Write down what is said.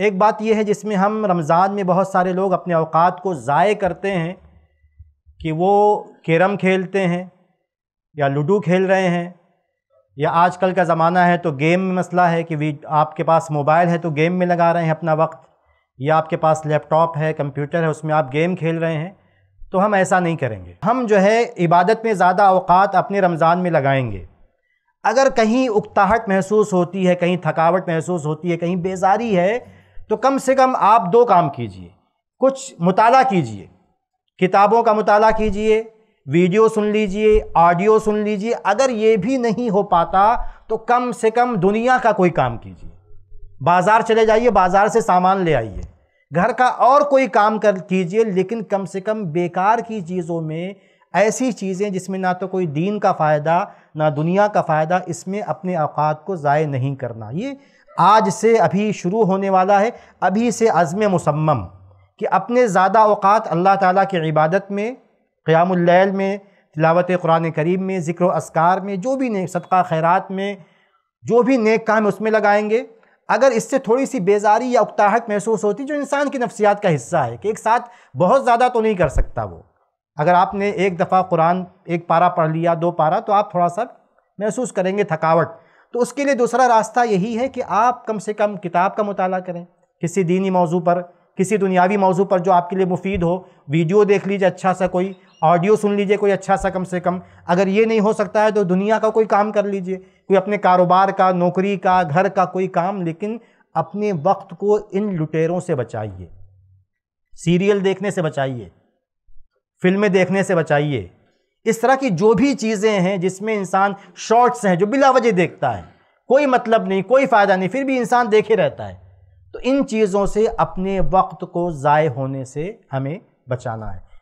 एक बात यह है जिसमें हम रमज़ान में बहुत सारे लोग अपने अवकात को ज़ाय करते हैं कि वो कैरम खेलते हैं या लूडो खेल रहे हैं या आजकल का ज़माना है तो गेम में मसला है कि वी आपके पास मोबाइल है तो गेम में लगा रहे हैं अपना वक्त या आपके पास लैपटॉप है कंप्यूटर है उसमें आप गेम खेल रहे हैं तो हम ऐसा नहीं करेंगे हम जो है इबादत में ज़्यादा अवकात अपने रमज़ान में लगाएंगे अगर कहीं उकताहट महसूस होती है कहीं थकावट महसूस होती है कहीं बेजारी है तो कम से कम आप दो काम कीजिए कुछ मुताल कीजिए किताबों का मुताल कीजिए वीडियो सुन लीजिए ऑडियो सुन लीजिए अगर ये भी नहीं हो पाता तो कम से कम दुनिया का कोई काम कीजिए बाज़ार चले जाइए बाज़ार से सामान ले आइए घर का और कोई काम कर कीजिए लेकिन कम से कम बेकार की चीज़ों में ऐसी चीज़ें जिसमें ना तो कोई दीन का फ़ायदा ना दुनिया का फ़ायदा इसमें अपने अवकात को ज़ाय नहीं करना ये आज से अभी शुरू होने वाला है अभी से अज़म मुसम्मम कि अपने ज़्यादा अवकात अल्लाह ताला की इबादत में क़यामल में तिलावत कुरान करीब में ज़िक्र असकार में जो भी नेक सदका खैरत में जो भी नेक काम है उसमें लगाएंगे अगर इससे थोड़ी सी बेजारी या उकताहट महसूस होती जो इंसान की नफसियात का हिस्सा है कि एक साथ बहुत ज़्यादा तो नहीं कर सकता वो अगर आपने एक दफ़ा कुरान एक पारा पढ़ लिया दो पारा तो आप थोड़ा सा महसूस करेंगे थकावट तो उसके लिए दूसरा रास्ता यही है कि आप कम से कम किताब का मुताला करें किसी दीनी मौजू पर किसी दुनियावी मौजू पर जो आपके लिए मुफीद हो वीडियो देख लीजिए अच्छा सा कोई ऑडियो सुन लीजिए कोई अच्छा सा कम से कम अगर ये नहीं हो सकता है तो दुनिया का कोई काम कर लीजिए कोई अपने कारोबार का नौकरी का घर का कोई काम लेकिन अपने वक्त को इन लुटेरों से बचाइए सीरियल देखने से बचाइए फिल्में देखने से बचाइए इस तरह की जो भी चीज़ें हैं जिसमें इंसान शॉर्ट्स हैं जो बिला देखता है कोई मतलब नहीं कोई फ़ायदा नहीं फिर भी इंसान देखे रहता है तो इन चीज़ों से अपने वक्त को ज़ाय होने से हमें बचाना है